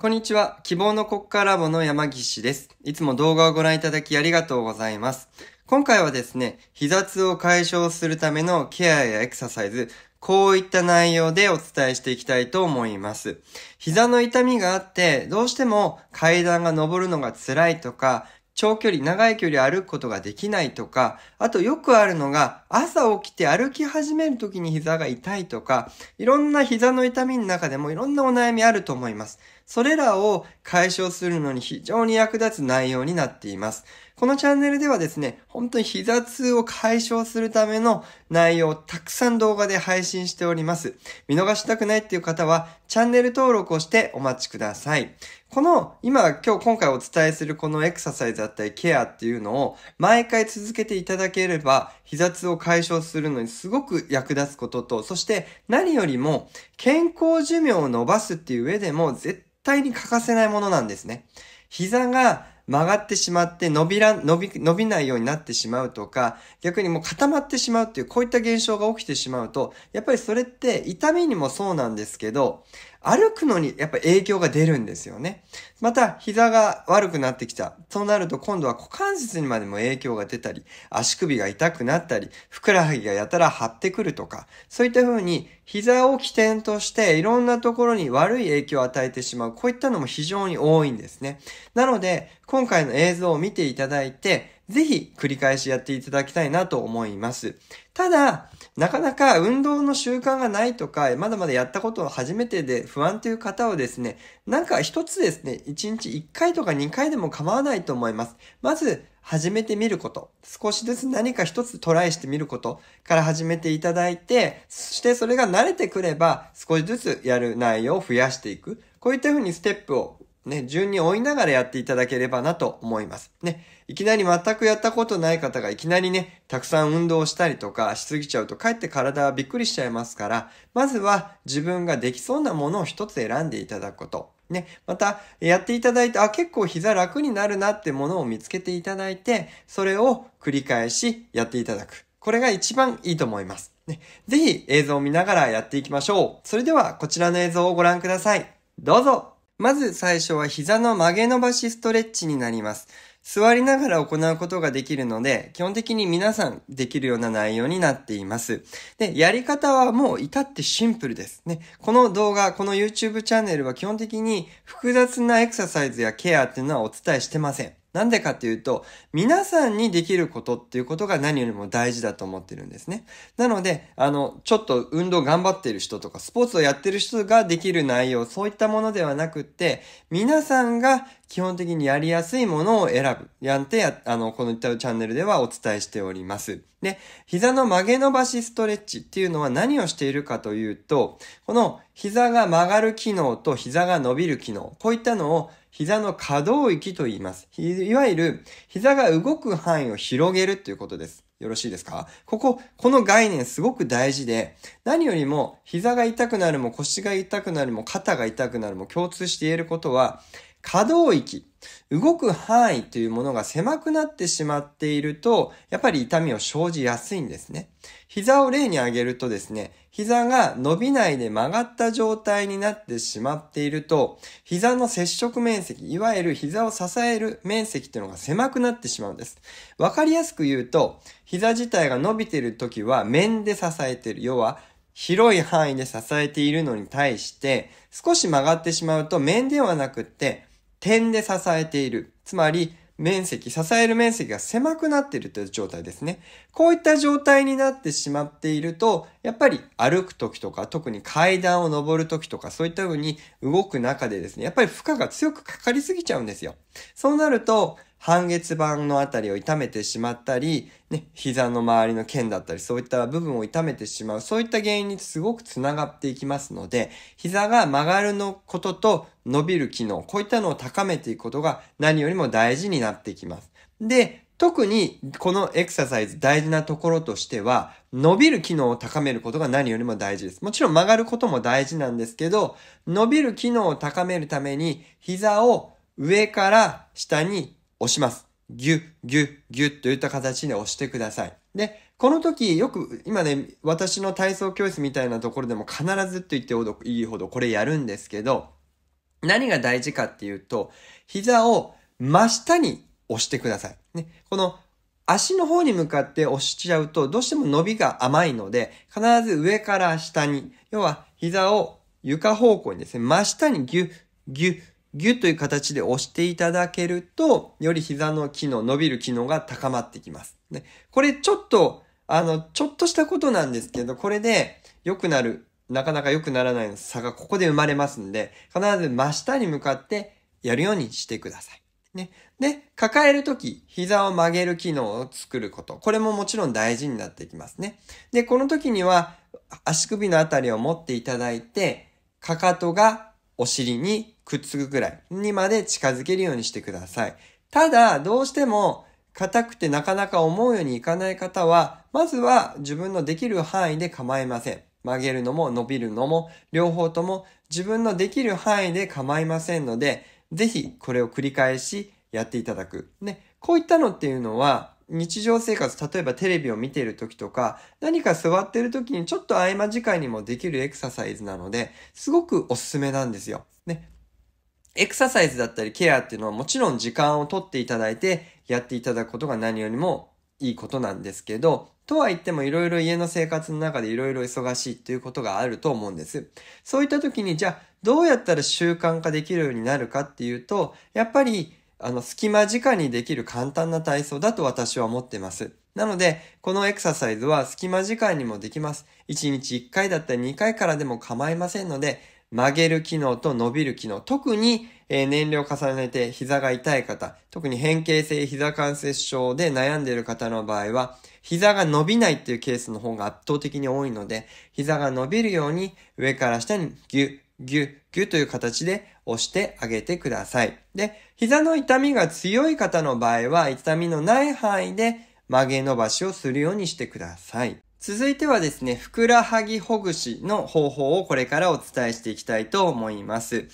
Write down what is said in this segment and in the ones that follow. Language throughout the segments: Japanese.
こんにちは。希望の国家ラボの山岸です。いつも動画をご覧いただきありがとうございます。今回はですね、膝痛を解消するためのケアやエクササイズ、こういった内容でお伝えしていきたいと思います。膝の痛みがあって、どうしても階段が登るのが辛いとか、長距離、長い距離歩くことができないとか、あとよくあるのが、朝起きて歩き始める時に膝が痛いとか、いろんな膝の痛みの中でもいろんなお悩みあると思います。それらを解消するのに非常に役立つ内容になっています。このチャンネルではですね、本当に膝痛を解消するための内容をたくさん動画で配信しております。見逃したくないっていう方は、チャンネル登録をしてお待ちください。この、今、今日今回お伝えするこのエクササイズだったりケアっていうのを毎回続けていただければ、膝痛を解消するのにすごく役立つことと、そして何よりも健康寿命を伸ばすっていう上でも絶対に欠かせないものなんですね。膝が曲がってしまって伸びら、伸び、伸びないようになってしまうとか、逆にもう固まってしまうっていう、こういった現象が起きてしまうと、やっぱりそれって痛みにもそうなんですけど、歩くのにやっぱ影響が出るんですよね。また、膝が悪くなってきた。となると今度は股関節にまでも影響が出たり、足首が痛くなったり、ふくらはぎがやたら張ってくるとか、そういった風に膝を起点としていろんなところに悪い影響を与えてしまう。こういったのも非常に多いんですね。なので、今回の映像を見ていただいて、ぜひ繰り返しやっていただきたいなと思います。ただ、なかなか運動の習慣がないとか、まだまだやったことを初めてで不安という方をですね、なんか一つですね、1日1回とか2回でも構わないと思います。まず、始めてみること。少しずつ何か一つトライしてみることから始めていただいて、そしてそれが慣れてくれば少しずつやる内容を増やしていく。こういったふうにステップをね、順に追いながらやっていただければなと思います。ね、いきなり全くやったことない方がいきなりね、たくさん運動したりとかしすぎちゃうとかえって体はびっくりしちゃいますから、まずは自分ができそうなものを一つ選んでいただくこと。ね、また、やっていただいて、あ、結構膝楽になるなってものを見つけていただいて、それを繰り返しやっていただく。これが一番いいと思います。ね、ぜひ映像を見ながらやっていきましょう。それではこちらの映像をご覧ください。どうぞまず最初は膝の曲げ伸ばしストレッチになります。座りながら行うことができるので、基本的に皆さんできるような内容になっています。で、やり方はもう至ってシンプルですね。この動画、この YouTube チャンネルは基本的に複雑なエクササイズやケアっていうのはお伝えしてません。なんでかっていうと、皆さんにできることっていうことが何よりも大事だと思ってるんですね。なので、あの、ちょっと運動頑張ってる人とか、スポーツをやってる人ができる内容、そういったものではなくって、皆さんが基本的にやりやすいものを選ぶ。やんてや、あの、このイったチャンネルではお伝えしております。で、膝の曲げ伸ばしストレッチっていうのは何をしているかというと、この膝が曲がる機能と膝が伸びる機能、こういったのを膝の可動域と言います。いわゆる、膝が動く範囲を広げるということです。よろしいですかここ、この概念すごく大事で、何よりも膝が痛くなるも腰が痛くなるも肩が痛くなるも共通して言えることは、可動域、動く範囲というものが狭くなってしまっていると、やっぱり痛みを生じやすいんですね。膝を例に挙げるとですね、膝が伸びないで曲がった状態になってしまっていると、膝の接触面積、いわゆる膝を支える面積というのが狭くなってしまうんです。わかりやすく言うと、膝自体が伸びている時は面で支えている。要は、広い範囲で支えているのに対して、少し曲がってしまうと面ではなくって、点で支えている。つまり、面積、支える面積が狭くなっているという状態ですね。こういった状態になってしまっていると、やっぱり歩く時とか、特に階段を登る時とか、そういった風に動く中でですね、やっぱり負荷が強くかかりすぎちゃうんですよ。そうなると、半月板のあたりを痛めてしまったり、ね、膝の周りの腱だったり、そういった部分を痛めてしまう、そういった原因にすごくつながっていきますので、膝が曲がるのことと伸びる機能、こういったのを高めていくことが何よりも大事になってきます。で、特にこのエクササイズ大事なところとしては、伸びる機能を高めることが何よりも大事です。もちろん曲がることも大事なんですけど、伸びる機能を高めるために膝を上から下に押します。ギュッ、ギュッ、ギュッといった形で押してください。で、この時よく今ね、私の体操教室みたいなところでも必ずと言っていいほどこれやるんですけど、何が大事かっていうと、膝を真下に押してください。ね、この足の方に向かって押しちゃうと、どうしても伸びが甘いので、必ず上から下に、要は膝を床方向にですね、真下にギュッ、ギュッ、ギュッという形で押していただけると、より膝の機能、伸びる機能が高まってきます。ね、これちょっと、あの、ちょっとしたことなんですけど、これで良くなる、なかなか良くならないの差がここで生まれますんで、必ず真下に向かってやるようにしてください。ね。で、抱えるとき、膝を曲げる機能を作ること。これももちろん大事になってきますね。で、この時には、足首のあたりを持っていただいて、かかとがお尻にくっつくぐらいにまで近づけるようにしてください。ただ、どうしても硬くてなかなか思うようにいかない方は、まずは自分のできる範囲で構いません。曲げるのも伸びるのも、両方とも自分のできる範囲で構いませんので、ぜひこれを繰り返しやっていただく。ね、こういったのっていうのは、日常生活、例えばテレビを見ている時とか、何か座っている時にちょっと合間時間にもできるエクササイズなので、すごくおすすめなんですよ。ね、エクササイズだったりケアっていうのはもちろん時間をとっていただいてやっていただくことが何よりもいいことなんですけど、とは言ってもいろいろ家の生活の中でいろいろ忙しいということがあると思うんです。そういった時にじゃあどうやったら習慣化できるようになるかっていうと、やっぱりあの隙間時間にできる簡単な体操だと私は思ってます。なので、このエクササイズは隙間時間にもできます。1日1回だったり2回からでも構いませんので、曲げる機能と伸びる機能。特に、え年齢を重ねて膝が痛い方、特に変形性膝関節症で悩んでいる方の場合は、膝が伸びないっていうケースの方が圧倒的に多いので、膝が伸びるように上から下にギュッ、ギュッ、ギュッという形で押してあげてください。で、膝の痛みが強い方の場合は、痛みのない範囲で曲げ伸ばしをするようにしてください。続いてはですね、ふくらはぎほぐしの方法をこれからお伝えしていきたいと思います。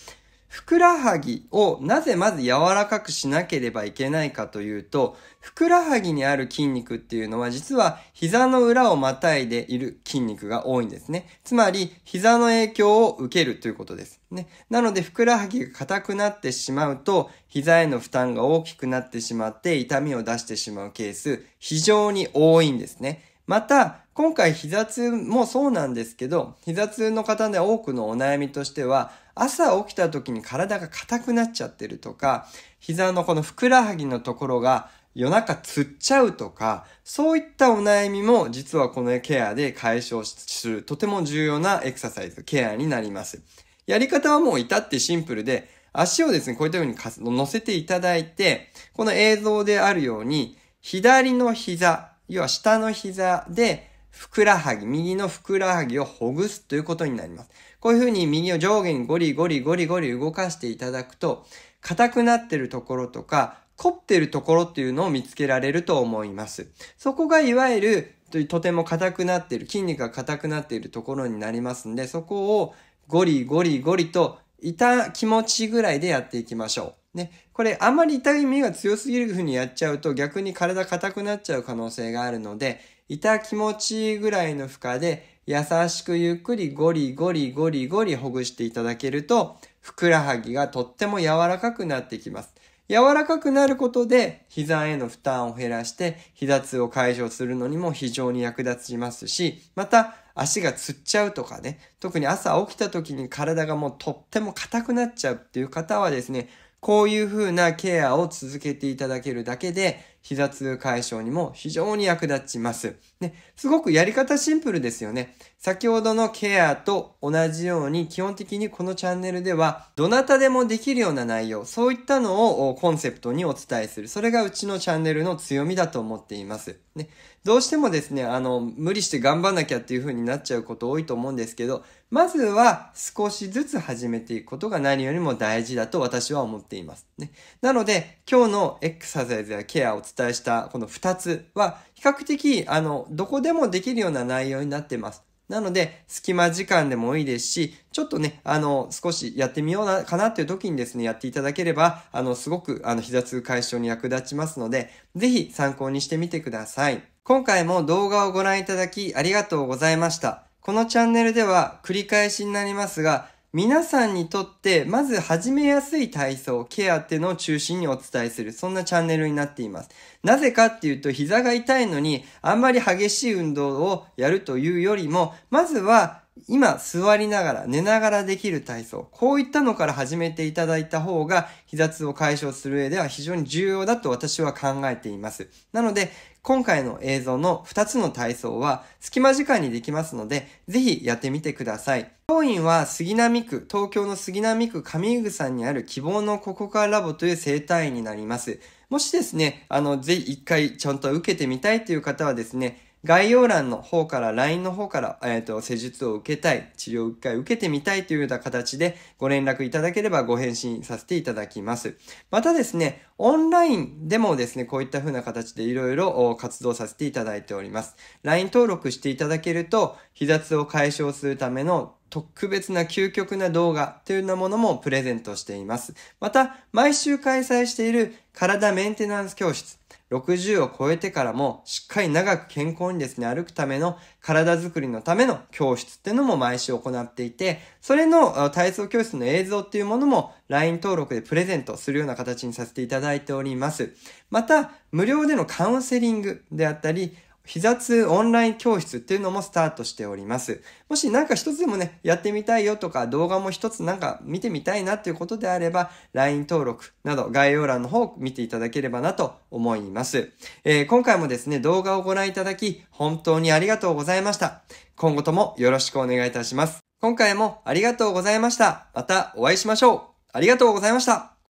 ふくらはぎをなぜまず柔らかくしなければいけないかというと、ふくらはぎにある筋肉っていうのは実は膝の裏をまたいでいる筋肉が多いんですね。つまり膝の影響を受けるということです。ね。なのでふくらはぎが硬くなってしまうと、膝への負担が大きくなってしまって痛みを出してしまうケース、非常に多いんですね。また、今回膝痛もそうなんですけど、膝痛の方で多くのお悩みとしては、朝起きた時に体が硬くなっちゃってるとか、膝のこのふくらはぎのところが夜中つっちゃうとか、そういったお悩みも実はこのケアで解消するとても重要なエクササイズ、ケアになります。やり方はもう至ってシンプルで、足をですね、こういったように乗せていただいて、この映像であるように、左の膝、要は下の膝でふくらはぎ、右のふくらはぎをほぐすということになります。こういうふうに右を上下にゴリゴリゴリゴリ動かしていただくと、硬くなってるところとか、凝ってるところっていうのを見つけられると思います。そこがいわゆるとても硬くなっている、筋肉が硬くなっているところになりますんで、そこをゴリゴリゴリと痛気持ちぐらいでやっていきましょう。ね。これあまり痛い目が強すぎる風にやっちゃうと逆に体硬くなっちゃう可能性があるので、痛気持ちいいぐらいの負荷で優しくゆっくりゴリゴリゴリゴリほぐしていただけると、ふくらはぎがとっても柔らかくなってきます。柔らかくなることで膝への負担を減らして膝痛を解消するのにも非常に役立ちますし、また足がつっちゃうとかね、特に朝起きた時に体がもうとっても硬くなっちゃうっていう方はですね、こういう風なケアを続けていただけるだけで膝痛解消にも非常に役立ちます。ね、すごくやり方シンプルですよね。先ほどのケアと同じように基本的にこのチャンネルではどなたでもできるような内容、そういったのをコンセプトにお伝えする。それがうちのチャンネルの強みだと思っています。ね、どうしてもですね、あの、無理して頑張んなきゃっていう風になっちゃうこと多いと思うんですけど、まずは少しずつ始めていくことが何よりも大事だと私は思っています。ね、なので、今日のエクササイズやケアを伝伝えしたこの2つは比較的あのどこでもできるような内容になってます。なので、隙間時間でもいいですし、ちょっとね、あの、少しやってみような、かなっていう時にですね、やっていただければ、あの、すごく、あの、膝痛解消に役立ちますので、ぜひ参考にしてみてください。今回も動画をご覧いただき、ありがとうございました。このチャンネルでは、繰り返しになりますが、皆さんにとってまず始めやすい体操、ケアってのを中心にお伝えする、そんなチャンネルになっています。なぜかっていうと膝が痛いのにあんまり激しい運動をやるというよりも、まずは今座りながら寝ながらできる体操、こういったのから始めていただいた方が、膝痛を解消する上では非常に重要だと私は考えています。なので、今回の映像の2つの体操は隙間時間にできますので、ぜひやってみてください。当院は杉並区、東京の杉並区上草にある希望のここからラボという生体院になります。もしですね、あの、ぜひ一回ちゃんと受けてみたいという方はですね、概要欄の方から、LINE の方から、えっ、ー、と、施術を受けたい、治療を一回受けてみたいというような形でご連絡いただければご返信させていただきます。またですね、オンラインでもですね、こういった風な形でいろいろ活動させていただいております。LINE 登録していただけると、膝痛を解消するための特別な究極な動画というようなものもプレゼントしています。また、毎週開催している体メンテナンス教室。60を超えてからもしっかり長く健康にですね、歩くための体づくりのための教室っていうのも毎週行っていて、それの体操教室の映像っていうものも LINE 登録でプレゼントするような形にさせていただいております。また、無料でのカウンセリングであったり、膝痛オンライン教室っていうのもスタートしております。もしなんか一つでもね、やってみたいよとか、動画も一つなんか見てみたいなっていうことであれば、LINE 登録など概要欄の方を見ていただければなと思います。えー、今回もですね、動画をご覧いただき、本当にありがとうございました。今後ともよろしくお願いいたします。今回もありがとうございました。またお会いしましょう。ありがとうございました。